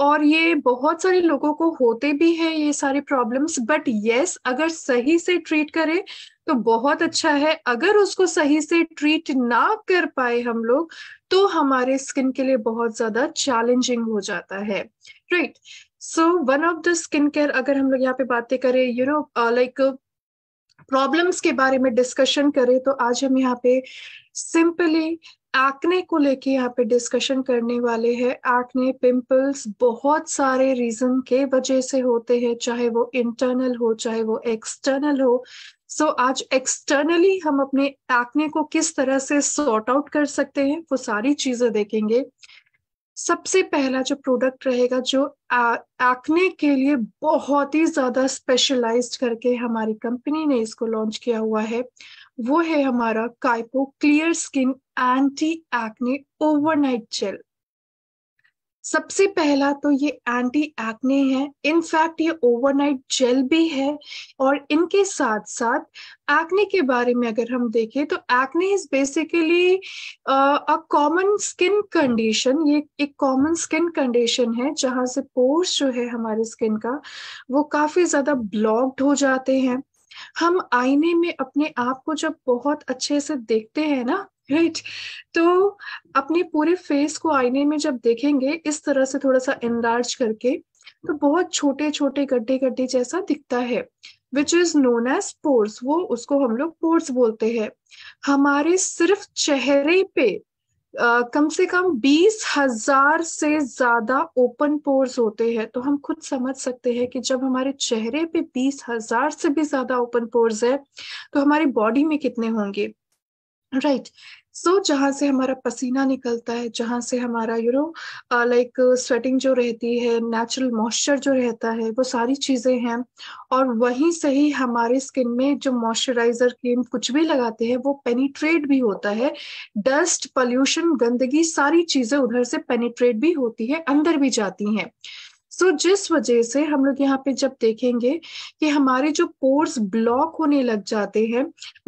और ये बहुत सारे लोगों को होते भी हैं ये सारे प्रॉब्लम्स बट यस अगर सही से ट्रीट करें तो बहुत अच्छा है अगर उसको सही से ट्रीट ना कर पाए हम लोग तो हमारे स्किन के लिए बहुत ज्यादा चैलेंजिंग हो जाता है right so one of the skin care अगर हम लोग यहाँ पे बातें करें यू नो लाइक प्रॉब्लम्स के बारे में डिस्कशन करें तो आज हम यहाँ पे सिंपली एक्ने को लेके यहाँ पे डिस्कशन करने वाले हैं एक्ने पिंपल्स बहुत सारे रीजन के वजह से होते हैं चाहे वो इंटरनल हो चाहे वो एक्सटर्नल हो सो so, आज एक्सटर्नली हम अपने एक्ने को किस तरह से सॉर्ट आउट कर सकते हैं वो सारी चीजें देखेंगे सबसे पहला जो प्रोडक्ट रहेगा जो एक्ने के लिए बहुत ही ज्यादा स्पेशलाइज्ड करके हमारी कंपनी ने इसको लॉन्च किया हुआ है वो है हमारा Kaipo clear skin anti acne overnight gel सबसे पहला तो ये एंटी एक्ने है इनफैक्ट ये ओवरनाइट जेल भी है और इनके साथ साथ एक्ने के बारे में अगर हम देखें तो acne is basically a common skin condition ये एक कॉमन स्किन कंडीशन है जहां से पोर्स जो है हमारे स्किन का वो काफ़ी ज़्यादा ब्लॉक्ड हो जाते हैं हम आईने में अपने आप को जब बहुत अच्छे से देखते हैं ना राइट तो अपने पूरे फेस को आईने में जब देखेंगे इस तरह से थोड़ा सा एनलार्ज करके तो बहुत छोटे छोटे गड्ढे गड्ढे जैसा दिखता है which is known as pores वो उसको हम लोग पोर्स बोलते हैं हमारे सिर्फ चेहरे पे कम से कम बीस हजार से ज्यादा ओपन पोर्स होते हैं तो हम खुद समझ सकते हैं कि जब हमारे चेहरे पे बीस हजार से भी ज्यादा ओपन पोर्स है तो हमारी बॉडी में कितने होंगे राइट right. सो so, जहां से हमारा पसीना निकलता है जहां से हमारा यू नो लाइक स्वेटिंग जो रहती है नेचुरल मॉइस्चर जो रहता है वो सारी चीज़ें हैं और वहीं से ही हमारे स्किन में जो मॉइस्चराइजर क्रीम कुछ भी लगाते हैं वो पेनिट्रेट भी होता है डस्ट पॉल्यूशन गंदगी सारी चीज़ें उधर से पेनिट्रेट भी होती है अंदर भी जाती हैं सो so, जिस वजह से हम लोग यहाँ पे जब देखेंगे कि हमारे जो पोर्स ब्लॉक होने लग जाते हैं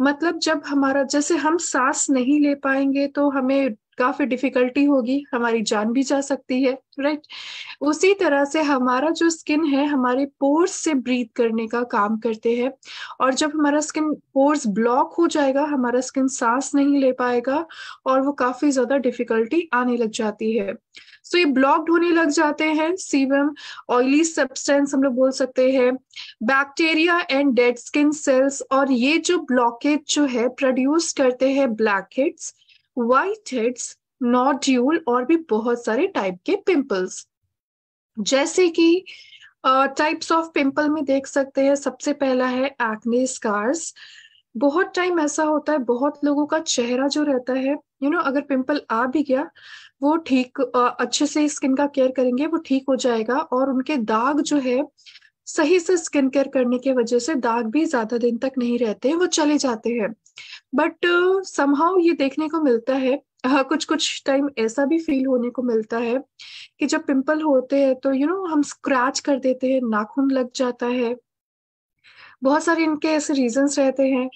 मतलब जब हमारा जैसे हम सांस नहीं ले पाएंगे तो हमें काफी डिफिकल्टी होगी हमारी जान भी जा सकती है राइट right? उसी तरह से हमारा जो स्किन है हमारे पोर्स से ब्रीथ करने का काम करते हैं और जब हमारा स्किन पोर्स ब्लॉक हो जाएगा हमारा स्किन सांस नहीं ले पाएगा और वो काफी ज्यादा डिफिकल्टी आने लग जाती है सो तो so, ये ब्लॉक्ड होने लग जाते हैं सीवम ऑयली सब्सटेंस हम लोग बोल सकते हैं bacteria and dead skin cells और ये जो ब्लॉकेज जो है प्रोड्यूस करते हैं blackheads whiteheads nodule और भी बहुत सारे टाइप के पिंपल्स जैसे कि टाइप्स ऑफ पिंपल में देख सकते हैं सबसे पहला है एक्ने स्कार्स बहुत टाइम ऐसा होता है बहुत लोगों का चेहरा जो रहता है यू you नो know, अगर पिंपल आ भी गया वो ठीक अच्छे से स्किन का केयर करेंगे वो ठीक हो जाएगा और उनके दाग जो है सही से स्किन केयर करने की के वजह से दाग भी ज्यादा दिन तक नहीं रहते वो चले जाते हैं बट समहाउ ये देखने को मिलता है हाँ कुछ कुछ टाइम ऐसा भी फील होने को मिलता है कि जब पिंपल होते हैं तो यू you नो know, हम स्क्रैच कर देते हैं नाखून लग जाता है बहुत सारे इनके ऐसे रीजंस रहते हैं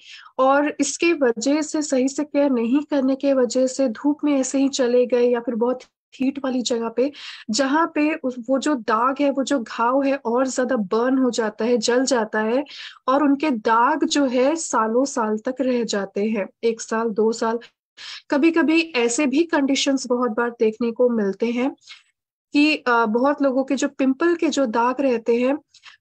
और इसके वजह से सही से केयर नहीं करने के वजह से धूप में ऐसे ही चले गए या फिर बहुत हीट वाली जगह पे जहाँ पे वो जो दाग है वो जो घाव है और ज्यादा बर्न हो जाता है जल जाता है और उनके दाग जो है सालों साल तक रह जाते हैं एक साल दो साल कभी कभी ऐसे भी कंडीशंस बहुत बार देखने को मिलते हैं कि बहुत लोगों के जो पिंपल के जो दाग रहते हैं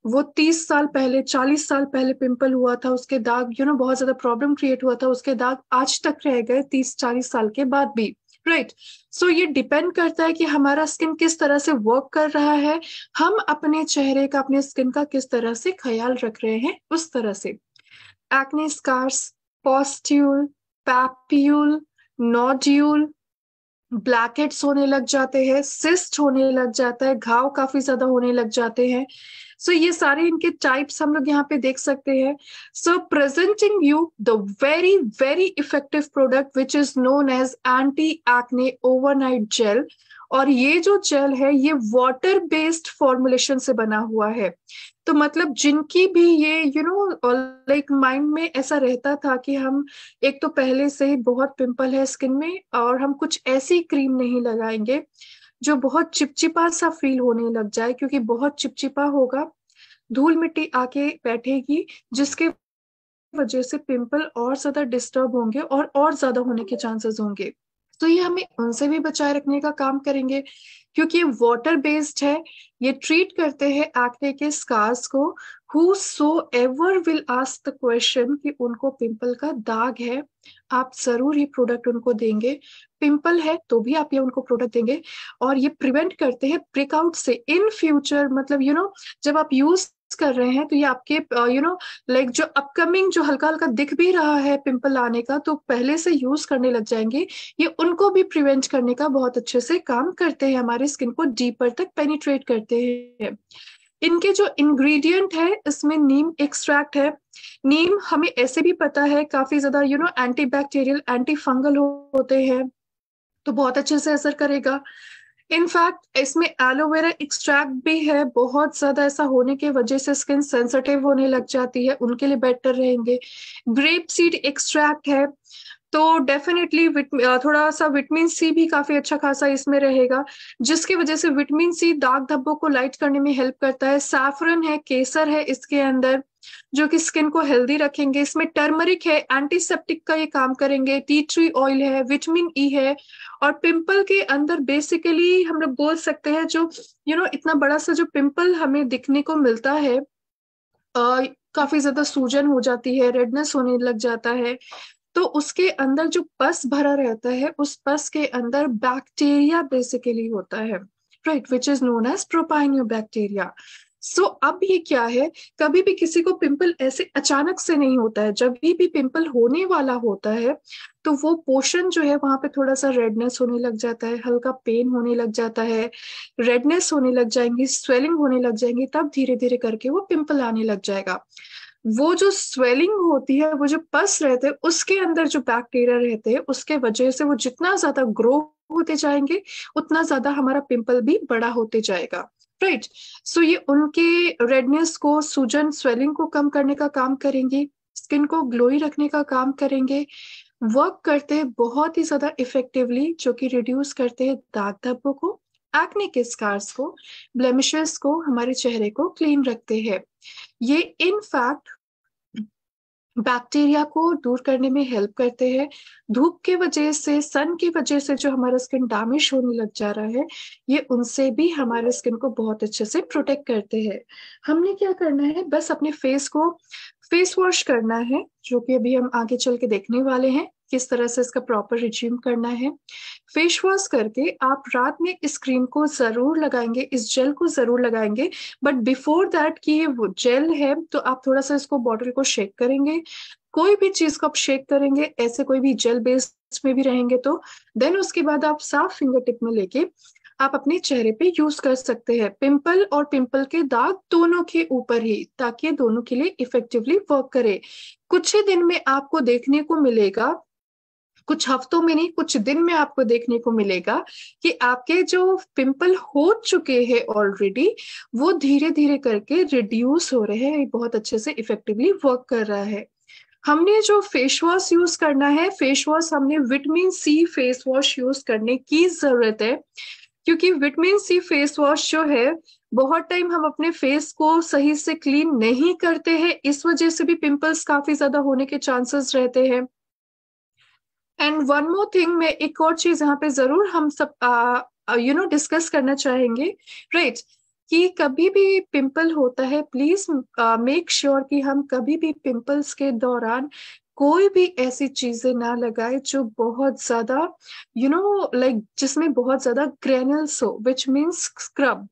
वो तीस साल पहले चालीस साल पहले पिंपल हुआ था उसके दाग यू नो बहुत ज्यादा प्रॉब्लम क्रिएट हुआ था उसके दाग आज तक रह गए तीस चालीस साल के बाद भी राइट right. सो so, ये डिपेंड करता है कि हमारा स्किन किस तरह से वर्क कर रहा है हम अपने चेहरे का अपने स्किन का किस तरह से ख्याल रख रहे हैं उस तरह से acne scars pustule papule nodule blackheads होने लग जाते हैं सिस्ट होने लग जाता है घाव काफी ज्यादा होने लग जाते हैं सो so, ये सारे इनके टाइप्स हम लोग यहाँ पे देख सकते हैं so presenting you the very very effective product which is known as anti acne overnight gel और ये जो जेल है ये वाटर बेस्ड फॉर्मुलेशन से बना हुआ है तो मतलब जिनकी भी ये यू नो लाइक माइंड में ऐसा रहता था कि हम एक तो पहले से ही बहुत पिंपल है स्किन में और हम कुछ ऐसी क्रीम नहीं लगाएंगे जो बहुत चिपचिपा सा फील होने लग जाए क्योंकि बहुत चिपचिपा होगा धूल मिट्टी आके बैठेगी जिसके वजह से पिंपल और ज्यादा डिस्टर्ब होंगे और और ज्यादा होने के चांसेस होंगे तो ये हमें उनसे भी बचाए रखने का काम करेंगे क्योंकि ये वॉटर बेस्ड है ये ट्रीट करते हैं एक्ने के स्कार्स को whosoever will ask the question कि उनको पिंपल का दाग है आप जरूर ये प्रोडक्ट उनको देंगे पिंपल है तो भी आप ये उनको प्रोडक्ट देंगे और ये प्रिवेंट करते हैं ब्रेकआउट से इन फ्यूचर मतलब यू you नो know, जब आप यूज कर रहे हैं तो ये आपके यू नो लाइक जो अपकमिंग जो हल्का हल्का दिख भी रहा है पिंपल आने का तो पहले से यूज करने लग जाएंगे ये उनको भी प्रिवेंट करने का बहुत अच्छे से काम करते हैं हमारे स्किन को डीपर तक पेनिट्रेट करते हैं इनके जो इंग्रेडिएंट है इसमें नीम एक्सट्रैक्ट है नीम हमें ऐसे भी पता है काफी ज्यादा you know antibacterial antifungal होते हैं तो बहुत अच्छे से असर करेगा इनफैक्ट इसमें एलोवेरा एक्सट्रैक्ट भी है बहुत ज्यादा ऐसा होने के वजह से स्किन सेंसिटिव होने लग जाती है उनके लिए बेटर रहेंगे ग्रेप सीड एक्सट्रैक्ट है तो डेफिनेटली थोड़ा सा विटामिन सी भी काफी अच्छा खासा इसमें रहेगा जिसकी वजह से विटामिन सी दाग धब्बों को लाइट करने में हेल्प करता है सैफरन है केसर है इसके अंदर जो कि स्किन को हेल्दी रखेंगे इसमें टर्मरिक है एंटीसेप्टिक का ये काम करेंगे टी ट्री ऑयल है विटामिन ई e है और पिंपल के अंदर बेसिकली हम लोग बोल सकते हैं जो यू you नो know, इतना बड़ा सा जो पिंपल हमें दिखने को मिलता है आ, काफी ज्यादा सूजन हो जाती है रेडनेस होने लग जाता है तो उसके अंदर जो पस भरा रहता है उस पस के अंदर बैक्टीरिया बेसिकली होता है right which is known as propionibacteria so so, अब ये क्या है कभी भी किसी को पिंपल ऐसे अचानक से नहीं होता है जब भी पिंपल होने वाला होता है तो वो पोर्शन जो है वहां पे थोड़ा सा रेडनेस होने लग जाता है हल्का पेन होने लग जाता है रेडनेस होने लग जाएंगी स्वेलिंग होने लग जाएंगी तब धीरे धीरे करके वो पिंपल आने लग जाएगा वो जो स्वेलिंग होती है वो जो पस रहते हैं उसके अंदर जो बैक्टीरिया रहते हैं उसके वजह से वो जितना ज्यादा ग्रो होते जाएंगे उतना ज्यादा हमारा पिंपल भी बड़ा होते जाएगा राइट सो ये उनके रेडनेस को सूजन स्वेलिंग को कम करने का काम करेंगे स्किन को ग्लोई रखने का काम करेंगे वर्क करते हैं बहुत ही ज्यादा इफेक्टिवली जो कि रिड्यूस करते हैं दाग धब्बों को एक्ने के स्कार्स को ब्लेमिशेस को हमारे चेहरे को क्लीन रखते हैं ये इनफैक्ट बैक्टीरिया को दूर करने में हेल्प करते हैं धूप की वजह से सन की वजह से जो हमारा स्किन डैमेज होने लग जा रहा है ये उनसे भी हमारे स्किन को बहुत अच्छे से प्रोटेक्ट करते हैं हमने क्या करना है बस अपने फेस को फेस वॉश करना है जो कि अभी हम आगे चल के देखने वाले हैं किस तरह से इसका प्रॉपर रिज्यूम करना है फेस वॉश करके आप रात में इस क्रीम को ज़रूर लगाएंगे इस जेल को ज़रूर लगाएंगे बट बिफोर दैट कि ये वो जेल है तो आप थोड़ा सा इसको बॉटल को शेक करेंगे कोई भी चीज़ को आप शेक करेंगे ऐसे कोई भी जेल बेस्ड में भी रहेंगे तो देन उसके बाद आप साफ फिंगर टिप में लेके आप अपने चेहरे पे यूज कर सकते हैं पिंपल और पिंपल के दाग दोनों के ऊपर ही ताकि दोनों के लिए इफेक्टिवली वर्क करे कुछ ही दिन में आपको देखने को मिलेगा कुछ हफ्तों में नहीं कुछ दिन में आपको देखने को मिलेगा कि आपके जो पिंपल हो चुके हैं ऑलरेडी वो धीरे धीरे करके रिड्यूस हो रहे हैं बहुत अच्छे से इफेक्टिवली वर्क कर रहा है हमने जो फेस वॉश यूज करना है फेस वॉश हमने vitamin C face wash use करने की जरूरत है क्योंकि विटामिन सी फेस वॉश जो है बहुत टाइम हम अपने फेस को सही से क्लीन नहीं करते हैं इस वजह से भी पिंपल्स काफी ज्यादा होने के चांसेस रहते हैं एंड वन मोर थिंग मैं एक और चीज यहाँ पे जरूर हम सब यू नो डिस्कस करना चाहेंगे राइट right. कि कभी भी पिंपल होता है प्लीज मेक श्योर कि हम कभी भी पिंपल्स के दौरान कोई भी ऐसी चीजें ना लगाए जो बहुत ज्यादा यू नो लाइक जिसमें बहुत ज्यादा ग्रेनल्स हो विच मीन्स स्क्रब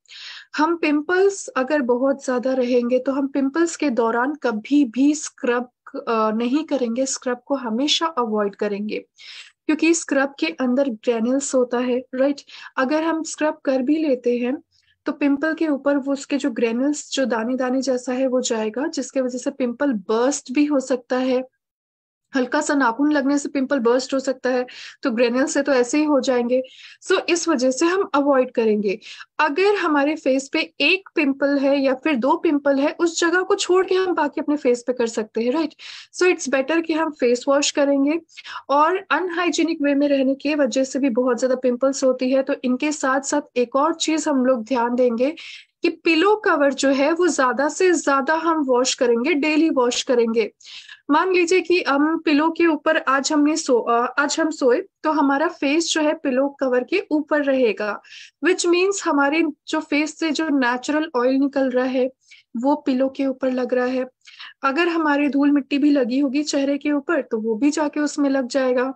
हम पिंपल्स अगर बहुत ज्यादा रहेंगे तो हम पिंपल्स के दौरान कभी भी स्क्रब नहीं करेंगे स्क्रब को हमेशा अवॉइड करेंगे क्योंकि स्क्रब के अंदर ग्रेनल्स होता है राइट अगर हम स्क्रब कर भी लेते हैं तो पिंपल के ऊपर वो उसके जो ग्रेनल्स जो दाने दाने जैसा है वो जाएगा जिसके वजह से पिंपल बर्स्ट भी हो सकता है हल्का सा नाखून लगने से पिंपल बर्स्ट हो सकता है तो ग्रेनल से तो ऐसे ही हो जाएंगे सो so, इस वजह से हम अवॉइड करेंगे अगर हमारे फेस पे एक पिंपल है या फिर दो पिंपल है उस जगह को छोड़ के हम बाकी अपने फेस पे कर सकते हैं राइट सो इट्स बेटर कि हम फेस वॉश करेंगे और अनहाइजीनिक वे में रहने की वजह से भी बहुत ज्यादा पिंपल्स होती है तो इनके साथ साथ एक और चीज हम लोग ध्यान देंगे कि पिलो कवर जो है वो ज्यादा से ज्यादा हम वॉश करेंगे डेली वॉश करेंगे मान लीजिए कि हम पिलो के ऊपर आज हमने सो आज हम सोए तो हमारा फेस जो है पिलो कवर के ऊपर रहेगा विच मीन्स हमारे जो फेस से जो नेचुरल ऑयल निकल रहा है वो पिलो के ऊपर लग रहा है अगर हमारे धूल मिट्टी भी लगी होगी चेहरे के ऊपर तो वो भी जाके उसमें लग जाएगा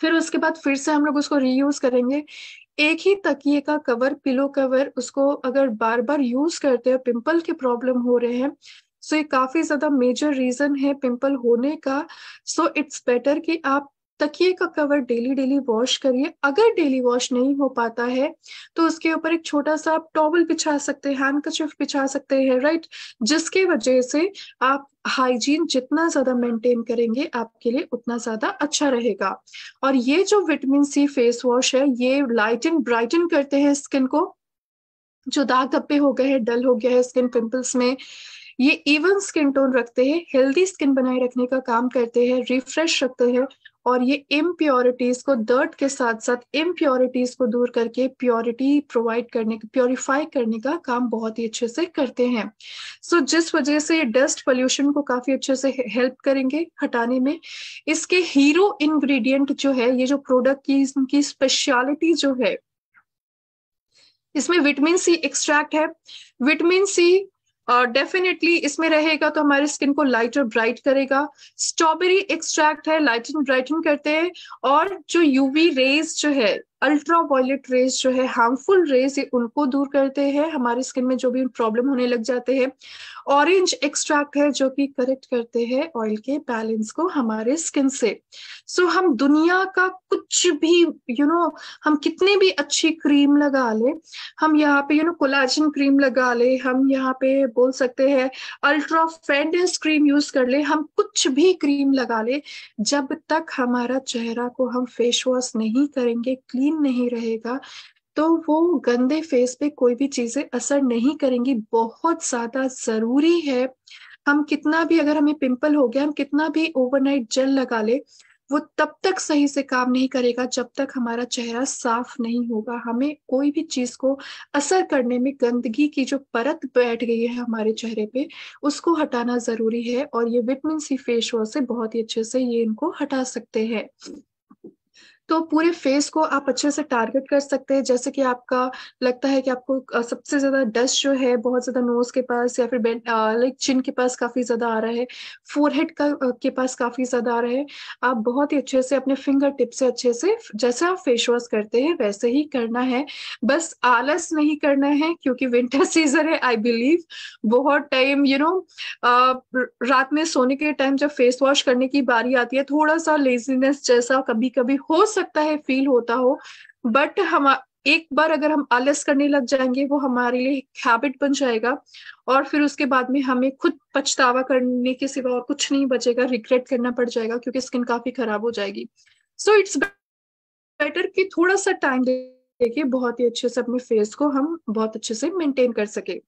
फिर उसके बाद फिर से हम लोग उसको रीयूज करेंगे एक ही तकिए का कवर पिलो कवर उसको अगर बार बार यूज करते हैं पिंपल के प्रॉब्लम हो रहे हैं सो so, ये काफी ज्यादा मेजर रीजन है पिंपल होने का सो इट्स बेटर कि आप तकिए का कवर डेली डेली वॉश करिए अगर डेली वॉश नहीं हो पाता है तो उसके ऊपर एक छोटा सा आप टॉवल बिछा सकते हैं हैंडकचिफ बिछा सकते हैं राइट जिसके वजह से आप हाइजीन जितना ज्यादा मेंटेन करेंगे आपके लिए उतना ज्यादा अच्छा रहेगा और ये जो विटामिन सी फेस वॉश है ये लाइटन ब्राइटन करते हैं स्किन को जो दाग धब्बे हो गए हैं डल हो गया है स्किन पिंपल्स में ये इवन स्किन टोन रखते हैं हेल्दी स्किन बनाए रखने का काम करते हैं रिफ्रेश रखते हैं और ये इम्प्योरिटीज को दर्द के साथ साथ इम्प्योरिटीज को दूर करके प्योरिटी प्रोवाइड करने प्योरीफाई करने का काम बहुत ही अच्छे से करते हैं सो so, जिस वजह से ये डस्ट पोल्यूशन को काफी अच्छे से हेल्प करेंगे हटाने में इसके हीरो इंग्रेडिएंट जो है ये जो प्रोडक्ट की इनकी स्पेशलिटी जो है इसमें विटामिन सी एक्सट्रैक्ट है विटामिन सी डेफिनेटली uh, इसमें रहेगा तो हमारी स्किन को लाइट और ब्राइट करेगा स्ट्रॉबेरी एक्सट्रैक्ट है लाइट एंड ब्राइटन करते हैं और जो यूवी रेज जो है अल्ट्रा वॉयलेट रेज जो है हार्मफुल रेज ये उनको दूर करते हैं हमारी स्किन में जो भी प्रॉब्लम होने लग जाते हैं ऑरेंज एक्सट्रैक्ट है जो कि करेक्ट करते हैं ऑयल के बैलेंस को हमारे स्किन से सो so, हम दुनिया का कुछ भी यू you नो know, हम कितने भी अच्छी क्रीम लगा ले हम यहाँ पे यू नो कोलाजिन क्रीम लगा ले हम यहाँ पे बोल सकते हैं अल्ट्रा फेंडेंस क्रीम यूज कर ले हम कुछ भी क्रीम लगा ले जब तक हमारा चेहरा को हम फेस वॉश नहीं करेंगे क्लीन नहीं रहेगा तो वो गंदे फेस पे कोई भी चीजें असर नहीं करेंगी बहुत ज्यादा जरूरी है हम कितना भी अगर हमें पिंपल हो गया हम कितना भी ओवरनाइट जेल लगा ले वो तब तक सही से काम नहीं करेगा जब तक हमारा चेहरा साफ नहीं होगा हमें कोई भी चीज को असर करने में गंदगी की जो परत बैठ गई है हमारे चेहरे पे उसको हटाना जरूरी है और ये विटमिन सी फेस वॉश से बहुत ही अच्छे से ये इनको हटा सकते हैं तो पूरे फेस को आप अच्छे से टारगेट कर सकते हैं जैसे कि आपका लगता है कि आपको सबसे ज्यादा डस्ट जो है बहुत ज्यादा नोज के पास या फिर लाइक चिन के पास काफी ज्यादा आ रहा है फोरहेड का के पास काफी ज्यादा आ रहा है आप बहुत ही अच्छे से अपने फिंगर टिप से अच्छे से जैसे आप फेस वॉश करते हैं वैसे ही करना है बस आलस नहीं करना है क्योंकि विंटर सीजन है आई बिलीव बहुत टाइम यू नो रात में सोने के टाइम जब फेस वॉश करने की बारी आती है थोड़ा सा लेजीनेस जैसा कभी कभी हो सकता सकता है फील होता हो बट हम एक बार अगर हम आलस करने लग जाएंगे वो हमारे लिए हैबिट बन जाएगा और फिर उसके बाद में हमें खुद पछतावा करने के सिवा और कुछ नहीं बचेगा रिग्रेट करना पड़ जाएगा क्योंकि स्किन काफी खराब हो जाएगी सो इट्स बेटर कि थोड़ा सा टाइम देके बहुत ही अच्छे से अपने फेस को हम बहुत अच्छे से मेंटेन कर सके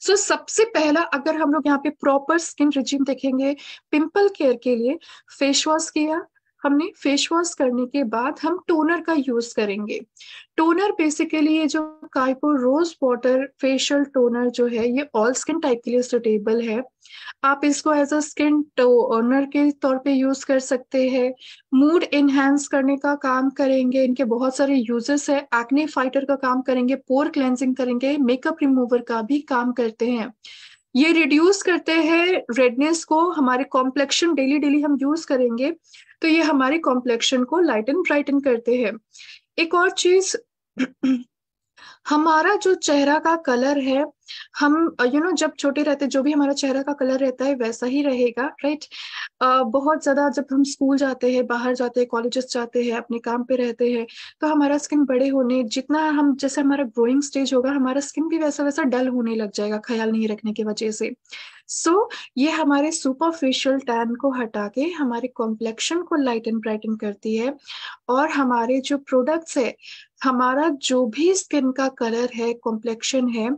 सो so, सबसे पहला अगर हम लोग यहाँ पे प्रॉपर स्किन रिज्यूम देखेंगे पिंपल केयर के लिए फेस वॉश किया हमने फेस वॉश करने के बाद हम टोनर का यूज करेंगे टोनर बेसिकली ये जो Kaiko rose water facial toner जो है ये ऑल स्किन टाइप के लिए सुटेबल है आप इसको एज अ स्किन टोनर के तौर पे यूज कर सकते हैं मूड इनहेंस करने का काम करेंगे इनके बहुत सारे यूजेस है एक्ने फाइटर का काम करेंगे पोर क्लेंजिंग करेंगे मेकअप रिमूवर का भी काम करते हैं ये रिड्यूस करते हैं रेडनेस को हमारे कॉम्प्लेक्शन डेली डेली हम यूज करेंगे तो ये हमारे कॉम्प्लेक्शन को लाइटन ब्राइटन करते हैं एक और चीज हमारा जो चेहरा का कलर है हम यू you नो know, जब छोटे रहते जो भी हमारा चेहरा का कलर रहता है वैसा ही रहेगा राइट uh, बहुत ज़्यादा जब हम स्कूल जाते हैं बाहर जाते हैं कॉलेजेस जाते हैं अपने काम पे रहते हैं तो हमारा स्किन बड़े होने जितना हम जैसे हमारा ग्रोइंग स्टेज होगा हमारा स्किन भी वैसा वैसा डल होने लग जाएगा ख्याल नहीं रखने की वजह से सो so, ये हमारे सुपरफिशियल टैन को हटा के हमारे कॉम्प्लेक्शन को लाइट एंड ब्राइटन करती है और हमारे जो प्रोडक्ट्स है हमारा जो भी स्किन का कलर है कॉम्प्लेक्शन है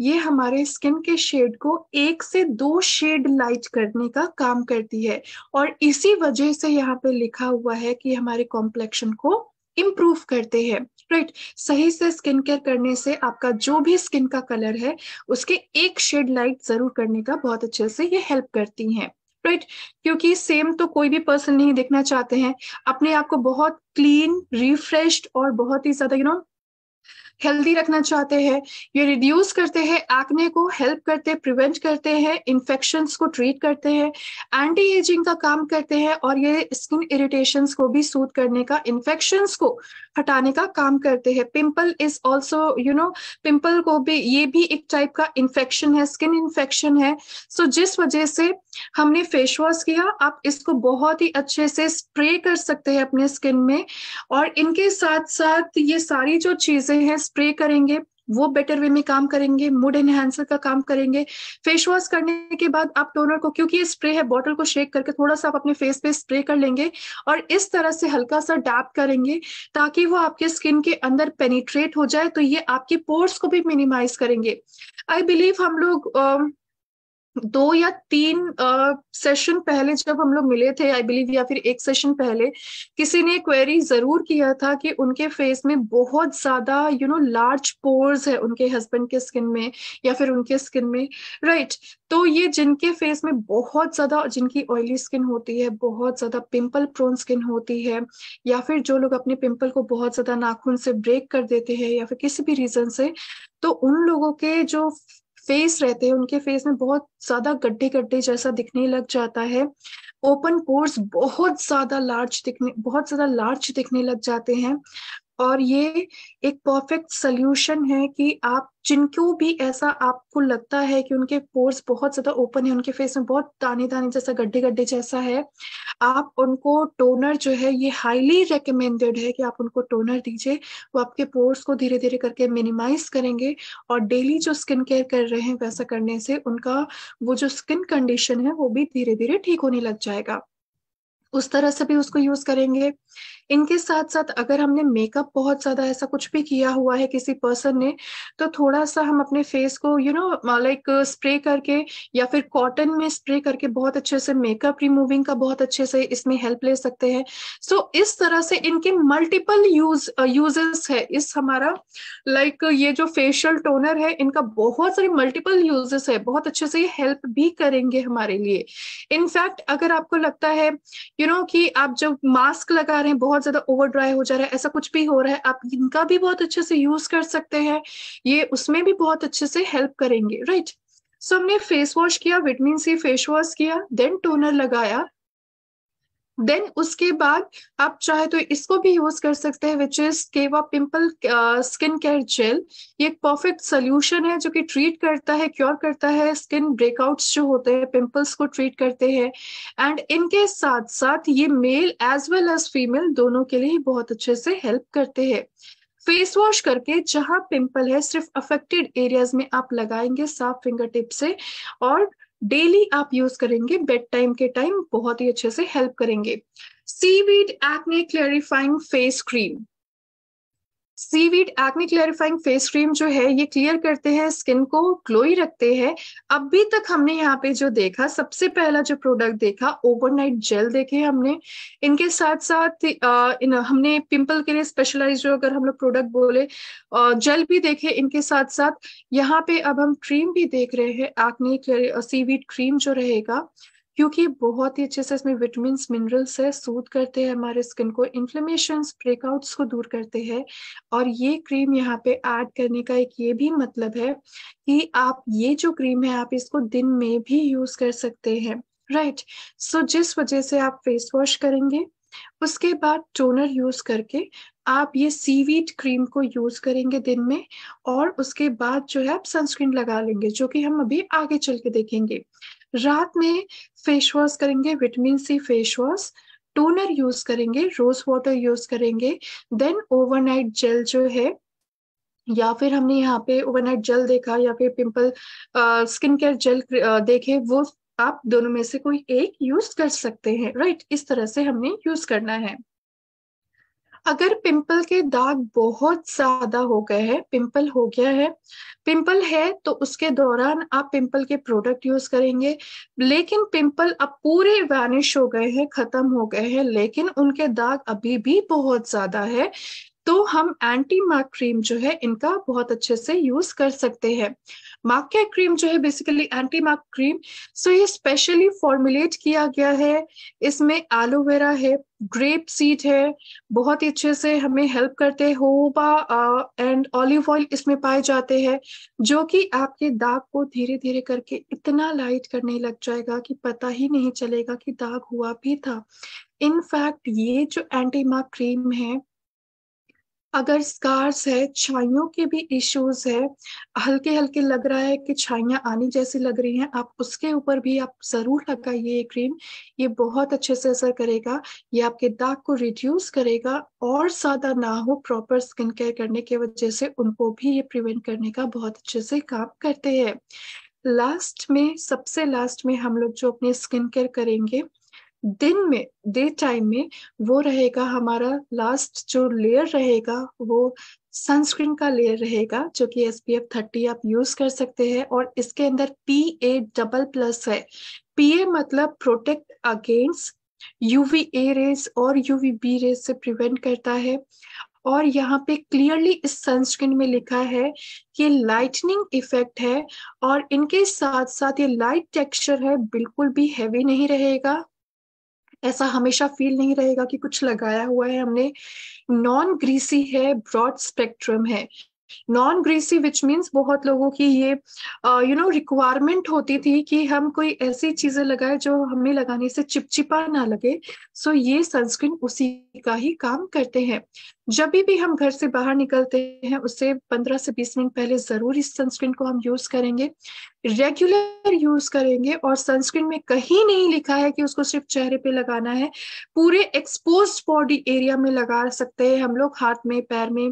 ये हमारे स्किन के शेड को एक से दो शेड लाइट करने का काम करती है और इसी वजह से यहाँ पे लिखा हुआ है कि हमारे कॉम्प्लेक्शन को इम्प्रूव करते हैं राइट सही से स्किन केयर करने से आपका जो भी स्किन का कलर है उसके एक शेड लाइट जरूर करने का बहुत अच्छे से ये हेल्प करती हैं राइट right? क्योंकि सेम तो कोई भी पर्सन नहीं देखना चाहते हैं अपने आप को बहुत क्लीन रिफ्रेश और बहुत ही ज्यादा यू नो हेल्दी रखना चाहते हैं ये रिड्यूस करते हैं एक्ने को हेल्प करते प्रिवेंट करते हैं इन्फेक्शन को ट्रीट करते हैं एंटी एजिंग का काम करते हैं और ये स्किन इरिटेशन को भी सूट करने का इन्फेक्शन को हटाने का काम करते हैं pimple is also you know pimple को भी ये भी एक टाइप का इन्फेक्शन है स्किन इन्फेक्शन है सो so, जिस वजह से हमने फेस वॉश किया आप इसको बहुत ही अच्छे से स्प्रे कर सकते हैं अपने स्किन में और इनके साथ साथ ये सारी जो चीजें हैं स्प्रे करेंगे वो बेटर वे में काम करेंगे मूड एनहेंसर का काम करेंगे फेस वॉश करने के बाद आप टोनर को क्योंकि ये स्प्रे है बॉटल को शेक करके थोड़ा सा आप अपने फेस पे स्प्रे कर लेंगे और इस तरह से हल्का सा डैप करेंगे ताकि वो आपके स्किन के अंदर पेनिट्रेट हो जाए तो ये आपके पोर्स को भी मिनिमाइज करेंगे आई बिलीव हम लोग um, दो या तीन सेशन uh, पहले जब हम लोग मिले थे आई बिलीव या फिर एक सेशन पहले किसी ने क्वेरी जरूर किया था कि उनके फेस में बहुत ज्यादा यू नो लार्ज पोर्स है उनके हस्बैंड के स्किन में या फिर उनके स्किन में राइट right. तो ये जिनके फेस में बहुत ज्यादा जिनकी ऑयली स्किन होती है बहुत ज्यादा पिंपल प्रोन स्किन होती है या फिर जो लोग अपने पिंपल को बहुत ज्यादा नाखून से ब्रेक कर देते हैं या फिर किसी भी रीजन से तो उन लोगों के जो फेस रहते हैं उनके फेस में बहुत ज्यादा गड्ढे गड्ढे जैसा दिखने लग जाता है ओपन पोर्स बहुत ज्यादा लार्ज दिखने बहुत ज्यादा लार्ज दिखने लग जाते हैं और ये एक परफेक्ट सोल्यूशन है कि आप जिनको भी ऐसा आपको लगता है कि उनके पोर्स बहुत ज्यादा ओपन है उनके फेस में बहुत दाने दाने जैसा गड्ढे गड्ढे जैसा है आप उनको टोनर जो है ये हाईली रिकमेंडेड है कि आप उनको टोनर दीजिए वो आपके पोर्स को धीरे धीरे करके मिनिमाइज करेंगे और डेली जो स्किन केयर कर रहे हैं वैसा करने से उनका वो जो स्किन कंडीशन है वो भी धीरे धीरे ठीक होने लग जाएगा उस तरह से भी उसको यूज करेंगे इनके साथ साथ अगर हमने मेकअप बहुत ज्यादा ऐसा कुछ भी किया हुआ है किसी पर्सन ने तो थोड़ा सा हम अपने फेस को यू नो लाइक स्प्रे करके या फिर कॉटन में स्प्रे करके बहुत अच्छे से मेकअप रिमूविंग का बहुत अच्छे से इसमें हेल्प ले सकते हैं सो so, इस तरह से इनके मल्टीपल यूज यूजेस है इस हमारा लाइक like, ये जो फेशियल टोनर है इनका बहुत सारे मल्टीपल यूजेस है बहुत अच्छे से ये हेल्प भी करेंगे हमारे लिए इनफैक्ट अगर आपको लगता है यू you नो know, कि आप जब मास्क लगा रहे हैं बहुत ज्यादा ओवर ड्राई हो जा रहा है ऐसा कुछ भी हो रहा है आप इनका भी बहुत अच्छे से यूज कर सकते हैं ये उसमें भी बहुत अच्छे से हेल्प करेंगे राइट right? सो so, हमने फेस वॉश किया विटामिन सी फेस वॉश किया देन टोनर लगाया देन उसके बाद आप चाहे तो इसको भी यूज कर सकते हैं which is Keva pimple skin care gel ये एक परफेक्ट सोल्यूशन है जो कि ट्रीट करता है क्योर करता है स्किन ब्रेकआउट्स जो होते हैं पिंपल्स को ट्रीट करते हैं एंड इनके साथ साथ ये male as well as female दोनों के लिए ही बहुत अच्छे से हेल्प करते हैं फेस वॉश करके जहां पिंपल है सिर्फ अफेक्टेड एरियाज में आप लगाएंगे साफ फिंगर टिप से और डेली आप यूज करेंगे बेड टाइम के टाइम बहुत ही अच्छे से हेल्प करेंगे seaweed acne clarifying face cream seaweed acne clarifying face cream जो है ये क्लियर करते हैं स्किन को ग्लोई रखते हैं अभी तक हमने यहाँ पे जो देखा सबसे पहला जो प्रोडक्ट देखा ओवरनाइट जेल देखे हमने इनके साथ साथ आ, इन, हमने पिंपल के लिए स्पेशलाइज जो अगर हम लोग प्रोडक्ट बोले आ, जेल भी देखे इनके साथ साथ यहाँ पे अब हम क्रीम भी देख रहे हैं एक्ने सीवीड क्रीम जो रहेगा क्योंकि बहुत ही अच्छे से इसमें विटामिन मिनरल्स है सूद करते हैं हमारे स्किन को इन्फ्लेमेशन ब्रेकआउट्स को दूर करते हैं और ये क्रीम यहाँ पे ऐड करने का एक ये भी मतलब है कि आप ये जो क्रीम है आप इसको दिन में भी यूज कर सकते हैं राइट right. सो so, जिस वजह से आप फेस वॉश करेंगे उसके बाद टोनर यूज करके आप ये सीवीड क्रीम को यूज करेंगे दिन में और उसके बाद जो है आप सनस्क्रीन लगा लेंगे जो कि हम अभी आगे चल के देखेंगे रात में फेस वॉश करेंगे vitamin C face wash toner use करेंगे रोज वाटर यूज करेंगे देन ओवरनाइट जेल जो है या फिर हमने यहाँ पे ओवरनाइट जेल देखा या फिर पिंपल स्किन केयर जेल देखे वो आप दोनों में से कोई एक यूज कर सकते हैं राइट इस तरह से हमने यूज करना है अगर पिंपल के दाग बहुत ज्यादा हो गए हैं पिंपल हो गया है पिंपल है तो उसके दौरान आप पिंपल के प्रोडक्ट यूज करेंगे लेकिन पिंपल अब पूरे वैनिश हो गए हैं खत्म हो गए हैं लेकिन उनके दाग अभी भी बहुत ज्यादा है तो हम एंटी मार्क क्रीम जो है इनका बहुत अच्छे से यूज कर सकते हैं माकिया क्रीम जो है basically anti mark cream so ये स्पेशली फॉर्मुलेट किया गया है इसमें एलोवेरा है ग्रेप सीड है बहुत ही अच्छे से हमें हेल्प करते हैं होबा एंड ऑलिव ऑयल इसमें पाए जाते हैं जो कि आपके दाग को धीरे धीरे करके इतना लाइट करने लग जाएगा कि पता ही नहीं चलेगा कि दाग हुआ भी था इनफैक्ट ये जो एंटीमा क्रीम है अगर स्कार्स है छाइयों के भी इश्यूज है हल्के हल्के लग रहा है कि छाइया आनी जैसी लग रही हैं आप उसके ऊपर भी आप ज़रूर लगाइए ये क्रीम ये बहुत अच्छे से असर करेगा ये आपके दाग को रिड्यूस करेगा और ज़्यादा ना हो प्रॉपर स्किन केयर करने की के वजह से उनको भी ये प्रिवेंट करने का बहुत अच्छे से काम करते हैं लास्ट में सबसे लास्ट में हम लोग जो अपने स्किन केयर करेंगे दिन में डे टाइम में वो रहेगा हमारा लास्ट जो लेयर रहेगा वो सनस्क्रीन का लेयर रहेगा जो कि एस पी एफ थर्टी आप यूज कर सकते हैं और इसके अंदर पी ए डबल प्लस है पी ए मतलब protect against UV A rays और यूवी बी रेस से प्रिवेंट करता है और यहाँ पे क्लियरली इस सनस्क्रीन में लिखा है कि लाइटनिंग इफेक्ट है और इनके साथ साथ ये लाइट टेक्सचर है बिल्कुल भी हैवी नहीं रहेगा ऐसा हमेशा फील नहीं रहेगा कि कुछ लगाया हुआ है हमने नॉन ग्रीसी है ब्रॉड स्पेक्ट्रम है नॉन ग्रीसी विच मीन्स बहुत लोगों की ये यू नो रिक्वायरमेंट होती थी कि हम कोई ऐसी चीजें लगाए जो हमें लगाने से चिपचिपा ना लगे सो so, ये सनस्क्रीन उसी का ही काम करते हैं जब भी हम घर से बाहर निकलते हैं उससे 15 से 20 मिनट पहले जरूर इस सनस्क्रीन को हम यूज करेंगे रेगुलर यूज करेंगे और सनस्क्रीन में कहीं नहीं लिखा है कि उसको सिर्फ चेहरे पे लगाना है पूरे एक्सपोज बॉडी एरिया में लगा सकते हैं हम लोग हाथ में पैर में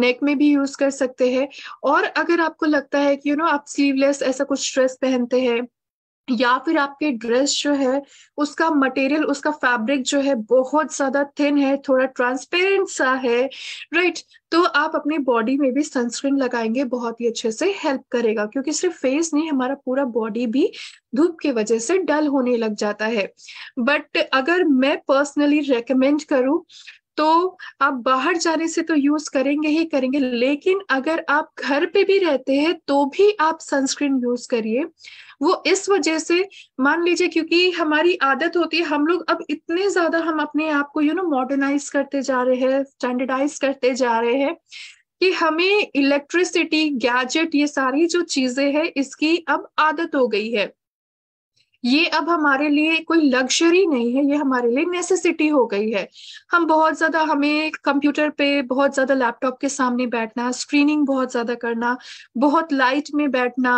नेक में भी यूज कर सकते हैं और अगर आपको लगता है कि यू you नो know, आप स्लीवलेस ऐसा कुछ ड्रेस पहनते हैं या फिर आपके ड्रेस जो है उसका मटेरियल उसका फैब्रिक जो है बहुत ज्यादा थिन है थोड़ा ट्रांसपेरेंट सा है राइट तो आप अपने बॉडी में भी सनस्क्रीन लगाएंगे बहुत ही अच्छे से हेल्प करेगा क्योंकि सिर्फ फेस नहीं हमारा पूरा बॉडी भी धूप की वजह से डल होने लग जाता है बट अगर मैं पर्सनली रेकमेंड करूं तो आप बाहर जाने से तो यूज करेंगे ही करेंगे लेकिन अगर आप घर पे भी रहते हैं तो भी आप सनस्क्रीन यूज करिए वो इस वजह से मान लीजिए क्योंकि हमारी आदत होती है हम लोग अब इतने ज्यादा हम अपने आप को यू नो मॉडर्नाइज करते जा रहे हैं स्टैंडर्डाइज करते जा रहे हैं कि हमें इलेक्ट्रिसिटी गैजेट ये सारी जो चीजें हैं इसकी अब आदत हो गई है ये अब हमारे लिए कोई लग्जरी नहीं है ये हमारे लिए नेसेसिटी हो गई है हम बहुत ज़्यादा हमें कंप्यूटर पे बहुत ज़्यादा लैपटॉप के सामने बैठना स्क्रीनिंग बहुत ज़्यादा करना बहुत लाइट में बैठना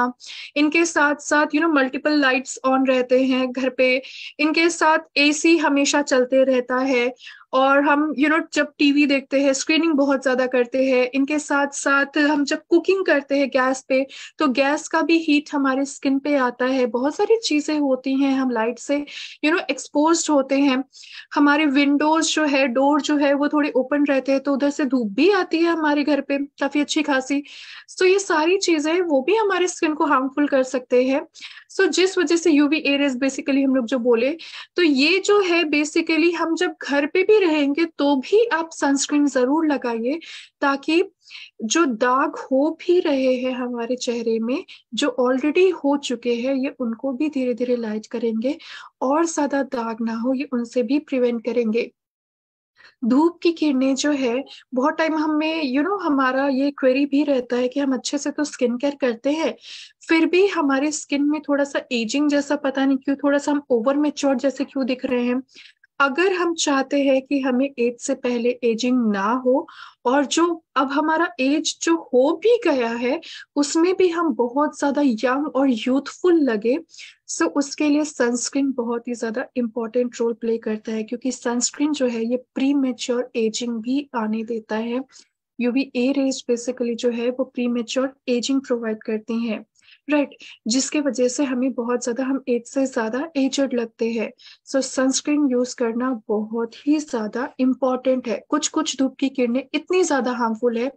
इनके साथ साथ you know multiple lights on रहते हैं घर पे इनके साथ एसी हमेशा चलते रहता है और हम यू you नो know, जब टीवी देखते हैं स्क्रीनिंग बहुत ज़्यादा करते हैं इनके साथ साथ हम जब कुकिंग करते हैं गैस पे तो गैस का भी हीट हमारे स्किन पे आता है बहुत सारी चीज़ें होती हैं हम लाइट से यू नो एक्सपोज होते हैं हमारे विंडोज जो है डोर जो है वो थोड़े ओपन रहते हैं तो उधर से धूप भी आती है हमारे घर पे काफ़ी अच्छी खासी तो ये सारी चीज़ें वो भी हमारे स्किन को हार्मफुल कर सकते हैं सो so, जिस वजह से यूवी ए रेज बेसिकली हम लोग जो बोले तो ये जो है बेसिकली हम जब घर पे भी रहेंगे तो भी आप सनस्क्रीन जरूर लगाइए ताकि जो दाग हो भी रहे हैं हमारे चेहरे में जो ऑलरेडी हो चुके हैं ये उनको भी धीरे धीरे लाइट करेंगे और ज्यादा दाग ना हो ये उनसे भी प्रिवेंट करेंगे धूप की किरणें जो है बहुत टाइम हमें यू you नो know, हमारा ये क्वेरी भी रहता है कि हम अच्छे से तो स्किन केयर करते हैं फिर भी हमारे स्किन में थोड़ा सा एजिंग जैसा पता नहीं क्यों थोड़ा सा हम ओवर मेच्योर जैसे क्यों दिख रहे हैं अगर हम चाहते हैं कि हमें एज से पहले एजिंग ना हो और जो अब हमारा एज जो हो भी गया है उसमें भी हम बहुत ज़्यादा यंग और यूथफुल लगे सो उसके लिए सनस्क्रीन बहुत ही ज़्यादा इंपॉर्टेंट रोल प्ले करता है क्योंकि सनस्क्रीन जो है ये प्री मेच्योर एजिंग भी आने देता है यूवी ए रेज बेसिकली जो है वो प्री मेच्योर एजिंग प्रोवाइड करती हैं राइट right. जिसके वजह से हमें बहुत ज्यादा हम एज से ज्यादा एजड लगते हैं सो सनस्क्रीन यूज करना बहुत ही ज्यादा इम्पॉर्टेंट है कुछ कुछ धूप की किरणें इतनी ज्यादा हार्मफुल है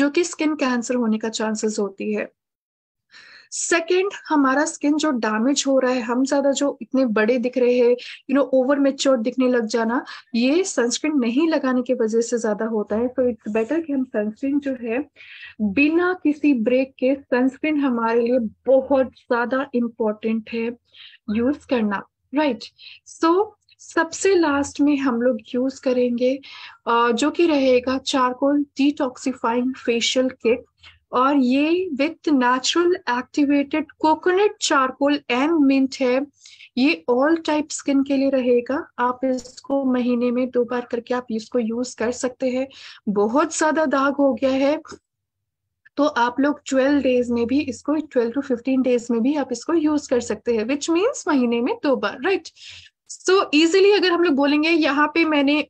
जो कि स्किन कैंसर होने का चांसेस होती है सेकेंड हमारा स्किन जो डैमेज हो रहा है हम ज्यादा जो इतने बड़े दिख रहे हैं यू नो ओवर मेच्योर दिखने लग जाना ये सनस्क्रीन नहीं लगाने की वजह से ज्यादा होता है तो इट्स बेटर कि हम सनस्क्रीन जो है बिना किसी ब्रेक के सनस्क्रीन हमारे लिए बहुत ज्यादा इम्पोर्टेंट है यूज करना राइट right. सो so, सबसे लास्ट में हम लोग यूज करेंगे जो कि रहेगा चारकोल डिटॉक्सिफाइंग फेशियल किट और ये with natural activated coconut charcoal and mint है ये ऑल टाइप स्किन के लिए रहेगा आप इसको महीने में दो बार करके आप इसको यूज कर सकते हैं बहुत ज्यादा दाग हो गया है तो आप लोग 12 डेज में भी इसको 12 टू 15 डेज में भी आप इसको यूज कर सकते हैं विच मीन्स महीने में दो बार राइट सो इजिली अगर हम लोग बोलेंगे यहाँ पे मैंने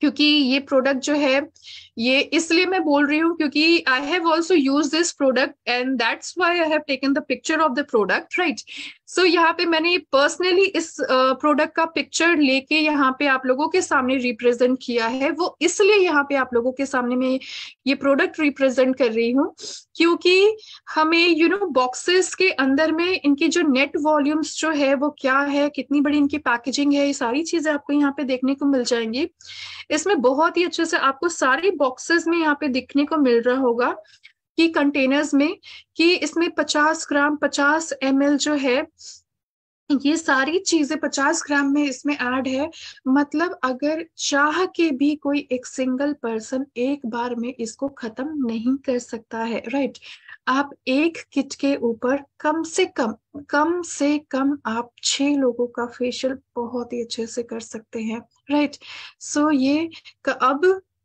क्योंकि ये प्रोडक्ट जो है ये इसलिए मैं बोल रही हूँ क्योंकि I have also use this product and that's why I have taken the picture of the product right so so, यहाँ पे मैंने पर्सनली इस प्रोडक्ट uh, का पिक्चर लेके यहाँ पे आप लोगों के सामने रिप्रेजेंट किया है वो इसलिए यहाँ पे आप लोगों के सामने मैं ये प्रोडक्ट रिप्रेजेंट कर रही हूँ क्योंकि हमें यू नो बॉक्सेस के अंदर में इनकी जो नेट वॉल्यूम्स जो है वो क्या है कितनी बड़ी इनकी पैकेजिंग है ये सारी चीजें आपको यहाँ पे देखने को मिल जाएंगी इसमें बहुत ही अच्छे से आपको सारे बॉक्सेस में यहाँ पे दिखने को मिल रहा होगा कि कंटेनर्स में कि इसमें 50 ग्राम 50 एम जो है ये सारी चीजें 50 ग्राम में इसमें ऐड है मतलब अगर चाह के भी कोई एक सिंगल पर्सन एक बार में इसको खत्म नहीं कर सकता है राइट आप एक किट के ऊपर कम से कम कम से कम आप छह लोगों का फेशियल बहुत ही अच्छे से कर सकते हैं राइट सो so ये अब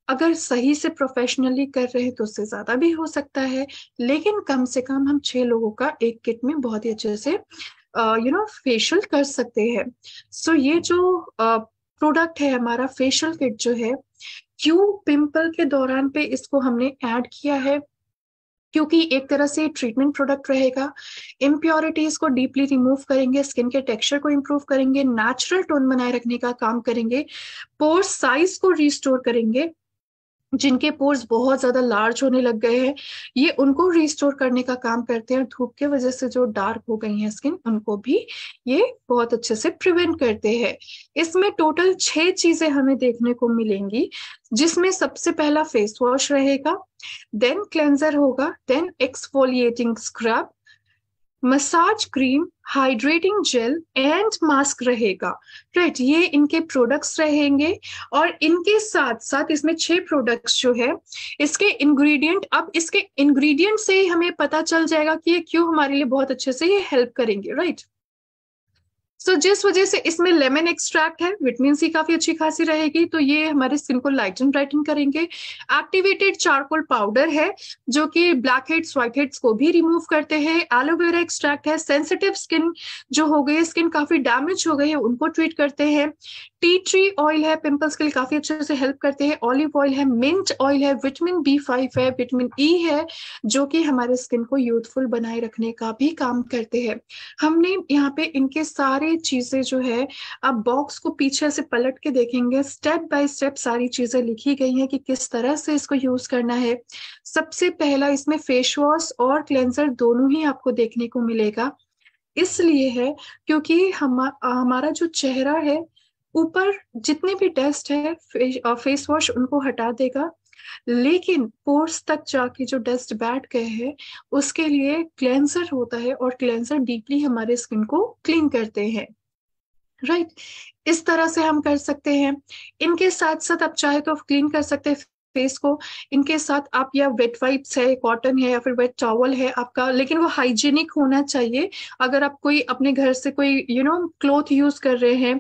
अगर सही से प्रोफेशनली कर रहे तो उससे ज्यादा भी हो सकता है लेकिन कम से कम हम छह लोगों का एक किट में बहुत ही अच्छे से यू नो फेशियल कर सकते हैं सो so, ये जो प्रोडक्ट uh, है हमारा फेशियल किट जो है क्यों पिंपल के दौरान पे इसको हमने ऐड किया है क्योंकि एक तरह से ट्रीटमेंट प्रोडक्ट रहेगा इम्प्योरिटीज को डीपली रिमूव करेंगे स्किन के टेक्सचर को इम्प्रूव करेंगे नेचुरल टोन बनाए रखने का काम करेंगे पोर साइज को रिस्टोर करेंगे जिनके पोर्स बहुत ज्यादा लार्ज होने लग गए हैं ये उनको रिस्टोर करने का काम करते हैं धूप के वजह से जो डार्क हो गई है स्किन उनको भी ये बहुत अच्छे से प्रिवेंट करते हैं इसमें टोटल छह चीजें हमें देखने को मिलेंगी जिसमें सबसे पहला फेस वॉश रहेगा देन क्लेंजर होगा then exfoliating scrub massage cream hydrating gel and mask रहेगा राइट ये इनके प्रोडक्ट्स रहेंगे और इनके साथ साथ इसमें छह प्रोडक्ट्स जो है इसके इंग्रेडिएंट अब इसके इंग्रेडिएंट से ही हमें पता चल जाएगा कि ये क्यों हमारे लिए बहुत अच्छे से ये हेल्प करेंगे राइट right? सो so, जिस वजह से इसमें लेमन एक्सट्रैक्ट है विटामिन सी e काफी अच्छी खासी रहेगी तो ये हमारे स्किन को लाइटन ब्राइटन करेंगे एक्टिवेटेड चारकोल पाउडर है जो कि ब्लैक हेड्स व्हाइट हेड्स को भी रिमूव करते हैं एलोवेरा एक्सट्रैक्ट है सेंसिटिव स्किन जो हो गई है स्किन काफी डैमेज हो गई है उनको ट्रीट करते हैं टी ट्री ऑयल है पिम्पल्स के लिए काफी अच्छे से हेल्प करते हैं ऑलिव ऑयल है मिंट ऑयल है विटामिन बी फाइव है विटामिन ई e है जो कि हमारे स्किन को यूथफुल बनाए रखने का भी काम करते हैं हमने यहाँ पे इनके सारे सारी चीजें जो है आप बॉक्स को पीछे से पलट के देखेंगे स्टेप बाय स्टेप सारी चीजें लिखी गई हैं कि किस तरह से इसको यूज करना है सबसे पहला इसमें फेस वॉश और क्लेंजर दोनों ही आपको देखने को मिलेगा इसलिए है क्योंकि हम हमारा जो चेहरा है ऊपर जितने भी टेस्ट है फेस वॉश उनको हटा देगा लेकिन पोर्स तक जाके जो डस्ट बैठ गए हैं उसके लिए क्लेंजर होता है और क्लेंजर डीपली हमारे स्किन को क्लीन करते हैं राइट right. इस तरह से हम कर सकते हैं इनके साथ साथ आप चाहे तो क्लीन कर सकते हैं फेस को इनके साथ आप या वेट वाइप्स है कॉटन है या फिर वेट चावल है आपका लेकिन वो हाइजीनिक होना चाहिए अगर आप कोई अपने घर से कोई यू नो क्लोथ यूज कर रहे हैं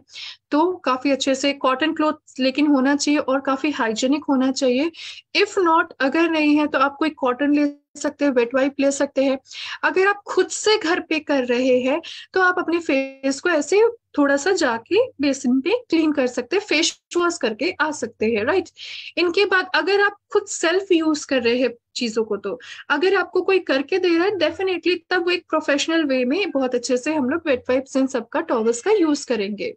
तो काफी अच्छे से कॉटन क्लोथ लेकिन होना चाहिए और काफी हाइजीनिक होना चाहिए इफ नॉट अगर नहीं है तो आप कोई कॉटन ले सकते हैं वेट वाइप ले सकते हैं अगर आप खुद से घर पे कर रहे हैं तो आप अपने फेस को ऐसे थोड़ा सा जाके बेसिन पे क्लीन कर सकते हैं फेस वॉश करके आ सकते हैं राइट इनके बाद अगर आप खुद सेल्फ यूज कर रहे हैं चीजों को तो अगर आपको कोई करके दे रहा है डेफिनेटली तब वो एक प्रोफेशनल वे में बहुत अच्छे से हम लोग वेट वाइप्स इन सबका टॉवल्स का यूज करेंगे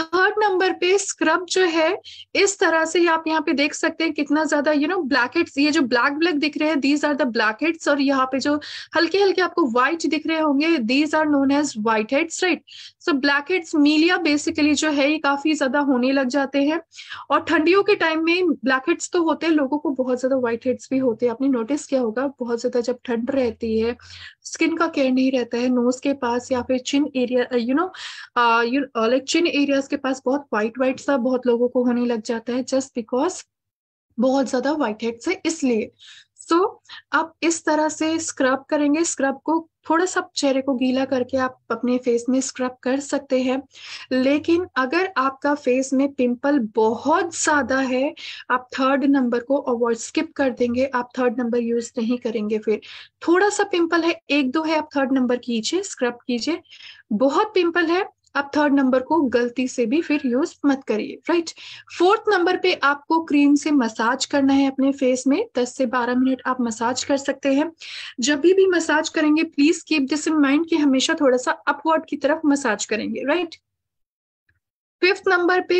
थर्ड नंबर पे स्क्रब जो है इस तरह से आप यहाँ पे देख सकते हैं कितना ज्यादा यू नो ब्लैक ये जो ब्लैक ब्लैक दिख रहे हैं these are the blackheads और यहाँ पे जो हल्के हल्के आपको व्हाइट दिख रहे होंगे these are known as whiteheads right so blackheads milia basically जो है ये काफी ज्यादा होने लग जाते हैं और ठंडियों के टाइम में ब्लैक हेड्स तो होते हैं लोगों को बहुत ज्यादा व्हाइट हेड्स भी होते हैं आपने नोटिस किया होगा बहुत ज्यादा जब ठंड रहती है स्किन का केयर नहीं रहता है नोज के पास या फिर chin area you know like chin area teachers के पास बहुत व्हाइट व्हाइट सा बहुत लोगों को होने लग जाता है जस्ट बिकॉज बहुत ज्यादा व्हाइट हेड्स है इसलिए सो so, आप इस तरह से स्क्रब करेंगे स्क्रब को थोड़ा सा चेहरे को गीला करके आप अपने फेस में स्क्रब कर सकते हैं लेकिन अगर आपका फेस में पिंपल बहुत ज्यादा है आप थर्ड नंबर को अवॉइड स्किप कर देंगे आप थर्ड नंबर यूज नहीं करेंगे फिर थोड़ा सा पिंपल है एक दो है आप थर्ड नंबर कीजिए स्क्रब कीजिए बहुत पिंपल है आप थर्ड नंबर को गलती से भी फिर यूज मत करिए राइट फोर्थ नंबर पे आपको क्रीम से मसाज करना है अपने फेस में 10 से 12 मिनट आप मसाज कर सकते हैं जब भी, भी मसाज करेंगे please keep this in mind कि हमेशा थोड़ा सा अपवर्ड की तरफ मसाज करेंगे राइट right? फिफ्थ नंबर पे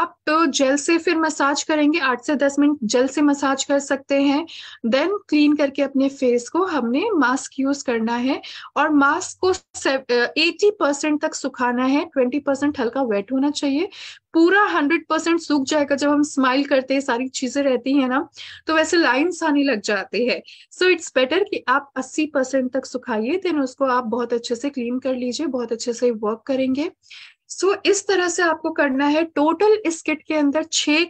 आप तो जेल से फिर मसाज करेंगे आठ से दस मिनट जेल से मसाज कर सकते हैं देन क्लीन करके अपने फेस को हमने मास्क यूज करना है और मास्क को एटी परसेंट तक सुखाना है ट्वेंटी परसेंट हल्का वेट होना चाहिए पूरा हंड्रेड परसेंट सूख जाएगा जब हम स्माइल करते हैं सारी चीजें रहती हैं ना तो वैसे लाइन्स आने लग जाते हैं सो इट्स बेटर कि आप अस्सी परसेंट तक सुखाइए देन उसको आप बहुत अच्छे से क्लीन कर लीजिए बहुत अच्छे से वर्क करेंगे सो so, इस तरह से आपको करना है टोटल इस किट के अंदर छह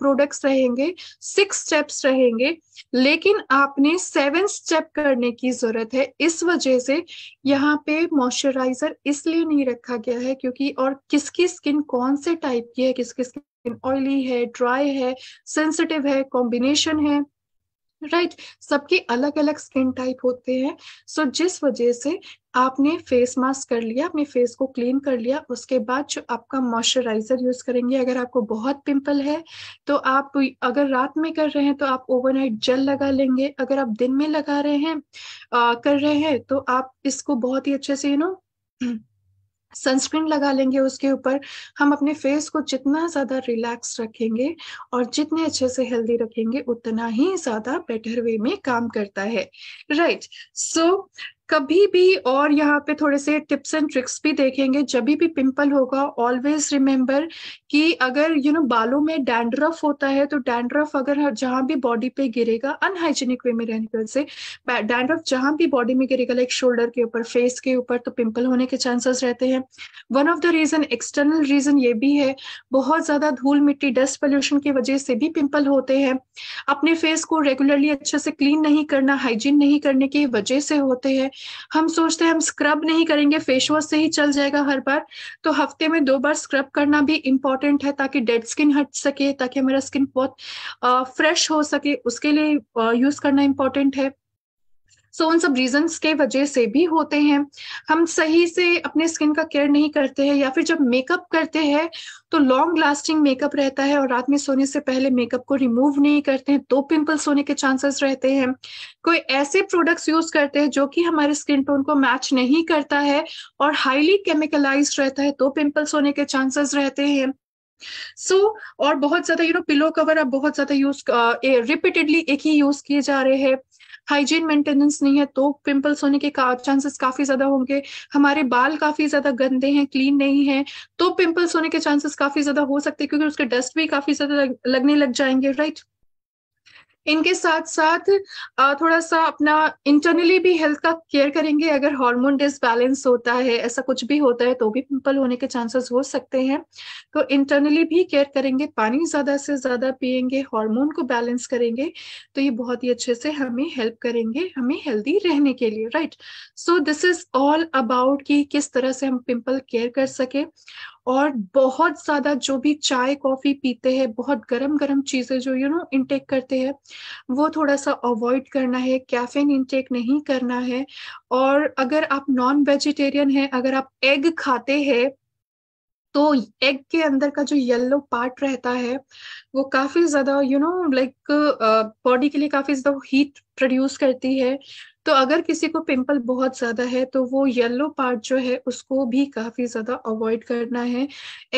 प्रोडक्ट्स रहेंगे सिक्स स्टेप्स रहेंगे लेकिन आपने सेवन स्टेप करने की जरूरत है इस वजह से यहाँ पे मॉइस्चराइजर इसलिए नहीं रखा गया है क्योंकि और किसकी स्किन कौन से टाइप की है किसकी स्किन ऑयली है ड्राई है सेंसिटिव है कॉम्बिनेशन है राइट right. सबके अलग अलग स्किन टाइप होते हैं सो so, जिस वजह से आपने फेस मास्क कर लिया अपने फेस को क्लीन कर लिया उसके बाद जो आपका मॉइस्चराइजर यूज करेंगे अगर आपको बहुत पिंपल है तो आप अगर रात में कर रहे हैं तो आप ओवरनाइट जेल लगा लेंगे अगर आप दिन में लगा रहे हैं आ, कर रहे हैं तो आप इसको बहुत ही अच्छे से you you know know, sunscreen लगा लेंगे उसके ऊपर हम अपने फेस को जितना ज़्यादा रिलैक्स रखेंगे और जितने अच्छे से हेल्दी रखेंगे उतना ही ज़्यादा बेटर वे में काम करता है राइट सो कभी भी और यहाँ पे थोड़े से टिप्स एंड ट्रिक्स भी देखेंगे जब भी पिंपल होगा ऑलवेज रिमेम्बर कि अगर यू नो बालों में डैंड्रफ होता है तो डैंड्रफ अगर जहाँ भी बॉडी पे गिरेगा अनहाइजेनिक वे में रहने की वजह से डैंड्रफ जहाँ भी बॉडी में गिरेगा लाइक शोल्डर के ऊपर फेस के ऊपर तो पिंपल होने के चांसेस रहते हैं one of the reason external reason ये भी है बहुत ज्यादा धूल मिट्टी डस्ट पोल्यूशन की वजह से भी पिंपल होते हैं अपने फेस को रेगुलरली अच्छे से क्लीन नहीं करना हाइजीन नहीं करने की वजह से होते हैं हम सोचते हैं हम स्क्रब नहीं करेंगे फेस वॉश से ही चल जाएगा हर बार तो हफ्ते में दो बार स्क्रब करना भी इंपॉर्टेंट है ताकि डेड स्किन हट सके ताकि हमारा स्किन बहुत फ्रेश हो सके उसके लिए यूज करना इम्पोर्टेंट है सो उन सब रीजंस के वजह से भी होते हैं हम सही से अपने स्किन का केयर नहीं करते हैं या फिर जब मेकअप करते हैं तो लॉन्ग लास्टिंग मेकअप रहता है और रात में सोने से पहले मेकअप को रिमूव नहीं करते हैं तो पिंपल्स होने के चांसेस रहते हैं कोई ऐसे प्रोडक्ट्स यूज करते हैं जो कि हमारे स्किन टोन को मैच नहीं करता है और हाईली केमिकलाइज रहता है तो पिंपल्स होने के चांसेस रहते हैं सो so, और बहुत ज्यादा यू नो पिलो कवर अब बहुत ज्यादा यूज रिपीटेडली एक ही यूज किए जा रहे हैं हाइजीन मेंटेनेंस नहीं है तो पिंपल्स होने के का, चांसेस काफी ज्यादा होंगे हमारे बाल काफी ज्यादा गंदे हैं क्लीन नहीं है तो पिंपल्स होने के चांसेस काफी ज्यादा हो सकते हैं क्योंकि उसके डस्ट भी काफी ज्यादा लगने लग जाएंगे राइट इनके साथ साथ थोड़ा सा अपना इंटरनली भी हेल्थ का केयर करेंगे अगर हार्मोन डिसबैलेंस होता है ऐसा कुछ भी होता है तो भी पिंपल होने के चांसेस हो सकते हैं तो इंटरनली भी केयर करेंगे पानी ज़्यादा से ज़्यादा पियेंगे हार्मोन को बैलेंस करेंगे तो ये बहुत ही अच्छे से हमें हेल्प करेंगे हमें हेल्दी रहने के लिए right so this is all about कि किस तरह से हम पिंपल केयर कर सके और बहुत ज्यादा जो भी चाय कॉफी पीते हैं बहुत गरम गरम चीजें जो यू नो इनटेक करते हैं वो थोड़ा सा अवॉइड करना है कैफीन इनटेक नहीं करना है और अगर आप नॉन वेजिटेरियन हैं अगर आप एग खाते हैं तो एग के अंदर का जो येलो पार्ट रहता है वो काफी ज्यादा यू नो लाइक बॉडी के लिए काफी ज्यादा हीट प्रोड्यूस करती है तो अगर किसी को पिंपल बहुत ज़्यादा है तो वो येलो पार्ट जो है उसको भी काफ़ी ज़्यादा अवॉइड करना है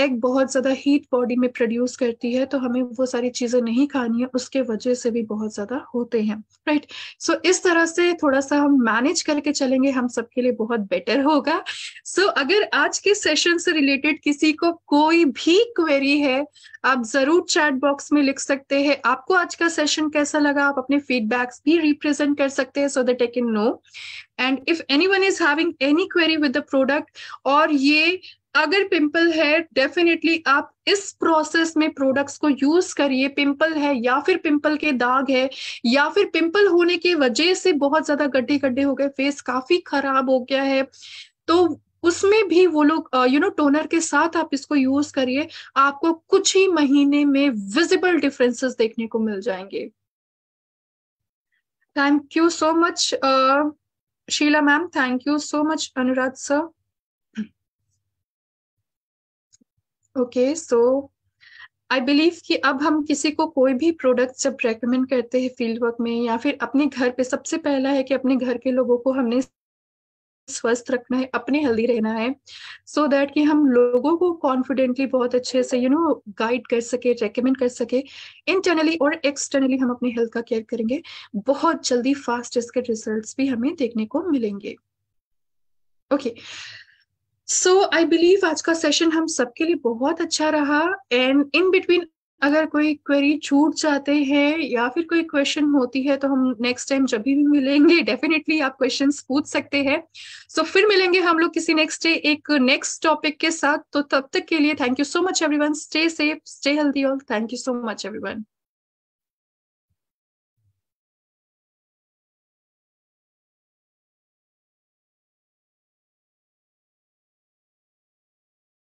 एग बहुत ज़्यादा हीट बॉडी में प्रोड्यूस करती है तो हमें वो सारी चीज़ें नहीं खानी है उसके वजह से भी बहुत ज़्यादा होते हैं राइट सो so, इस तरह से थोड़ा सा हम मैनेज करके चलेंगे हम सबके लिए बहुत बेटर होगा सो so, अगर आज के सेशन से रिलेटेड किसी को कोई भी क्वेरी है आप ज़रूर चैट बॉक्स में लिख सकते हैं आपको आज का सेशन कैसा लगा आप अपने फीडबैक्स भी रिप्रेजेंट कर सकते हैं so that can know. And if anyone is having any query with the product or ye अगर पिंपल है डेफिनेटली आप इस प्रोसेस में प्रोडक्ट्स को यूज करिए पिंपल है या फिर पिंपल के दाग है या फिर पिंपल होने की वजह से बहुत ज्यादा गड्ढे गड्ढे हो गए फेस काफी खराब हो गया है तो उसमें भी वो लोग यू नो टोनर के साथ आप इसको यूज करिए आपको कुछ ही महीने में विजिबल डिफरेंसेस देखने को मिल जाएंगे Thank you so much, uh, Sheila ma'am. Thank you so much, Anurag sir. Okay, so I believe कि अब हम किसी को कोई भी प्रोडक्ट जब रेकमेंड करते हैं फील्ड वर्क में या फिर अपने घर पे सबसे पहला है कि अपने घर के लोगों को हमने स्वस्थ रखना है अपने हेल्दी रहना है सो so दैट कि हम लोगों को कॉन्फिडेंटली बहुत अच्छे से यू नो गाइड कर सके रेकमेंड कर सके इंटरनली और एक्सटर्नली हम अपने हेल्थ का केयर करेंगे बहुत जल्दी फास्ट इसके रिजल्ट भी हमें देखने को मिलेंगे okay okay. So I believe आज का सेशन हम सबके लिए बहुत अच्छा रहा एंड इन बिटवीन अगर कोई क्वेरी छूट जाते हैं या फिर कोई क्वेश्चन होती है तो हम नेक्स्ट टाइम जब भी मिलेंगे डेफिनेटली आप क्वेश्चन पूछ सकते हैं सो so, फिर मिलेंगे हम लोग किसी नेक्स्ट डे एक नेक्स्ट टॉपिक के साथ तो तब तक के लिए thank you so much everyone stay safe stay healthy all thank you so much everyone